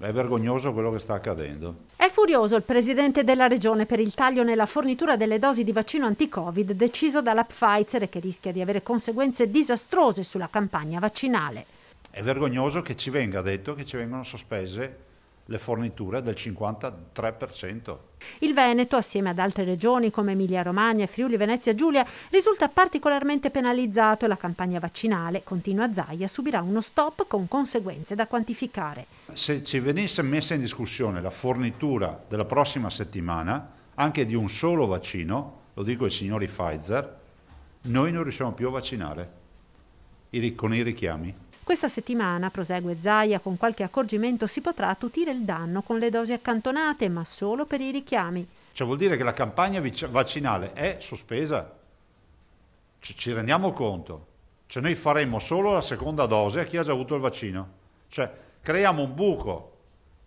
È vergognoso quello che sta accadendo. È furioso il presidente della regione per il taglio nella fornitura delle dosi di vaccino anti-Covid deciso dalla Pfizer e che rischia di avere conseguenze disastrose sulla campagna vaccinale. È vergognoso che ci venga detto che ci vengono sospese le forniture del 53%. Il Veneto, assieme ad altre regioni come Emilia-Romagna, Friuli, Venezia Giulia, risulta particolarmente penalizzato e la campagna vaccinale, continua Zaia, subirà uno stop con conseguenze da quantificare. Se ci venisse messa in discussione la fornitura della prossima settimana, anche di un solo vaccino, lo dico ai signori Pfizer, noi non riusciamo più a vaccinare con i richiami. Questa settimana, prosegue Zaia, con qualche accorgimento si potrà attutire il danno con le dosi accantonate, ma solo per i richiami. Cioè vuol dire che la campagna vaccinale è sospesa? Ci rendiamo conto? Cioè noi faremo solo la seconda dose a chi ha già avuto il vaccino. Cioè creiamo un buco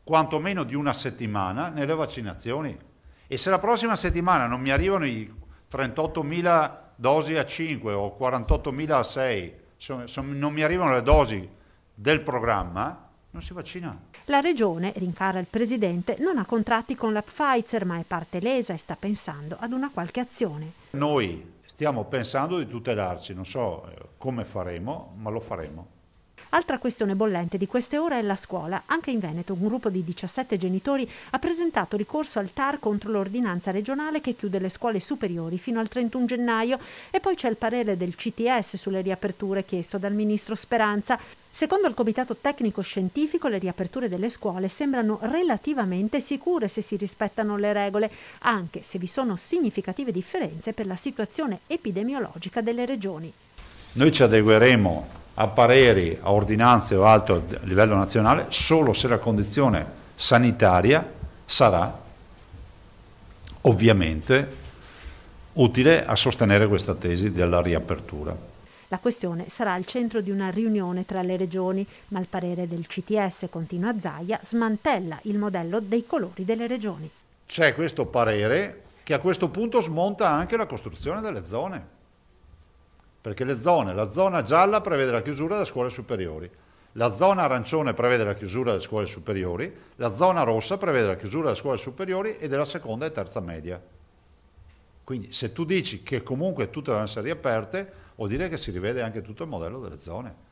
quantomeno di una settimana nelle vaccinazioni. E se la prossima settimana non mi arrivano i 38.000 dosi a 5 o 48.000 a 6 so, so, non mi arrivano le dosi del programma, non si vaccina. La regione, rincara il presidente, non ha contratti con la Pfizer ma è parte lesa e sta pensando ad una qualche azione. Noi stiamo pensando di tutelarci, non so eh, come faremo, ma lo faremo. Altra questione bollente di queste ore è la scuola. Anche in Veneto un gruppo di 17 genitori ha presentato ricorso al TAR contro l'ordinanza regionale che chiude le scuole superiori fino al 31 gennaio e poi c'è il parere del CTS sulle riaperture chiesto dal ministro Speranza. Secondo il Comitato Tecnico Scientifico le riaperture delle scuole sembrano relativamente sicure se si rispettano le regole, anche se vi sono significative differenze per la situazione epidemiologica delle regioni. Noi ci adegueremo a pareri, a ordinanze o altro a livello nazionale solo se la condizione sanitaria sarà ovviamente utile a sostenere questa tesi della riapertura. La questione sarà al centro di una riunione tra le regioni, ma il parere del CTS, continua Zaia, smantella il modello dei colori delle regioni. C'è questo parere che a questo punto smonta anche la costruzione delle zone perché le zone, la zona gialla prevede la chiusura delle scuole superiori, la zona arancione prevede la chiusura delle scuole superiori, la zona rossa prevede la chiusura delle scuole superiori e della seconda e terza media. Quindi se tu dici che comunque tutte devono essere riaperte, vuol dire che si rivede anche tutto il modello delle zone.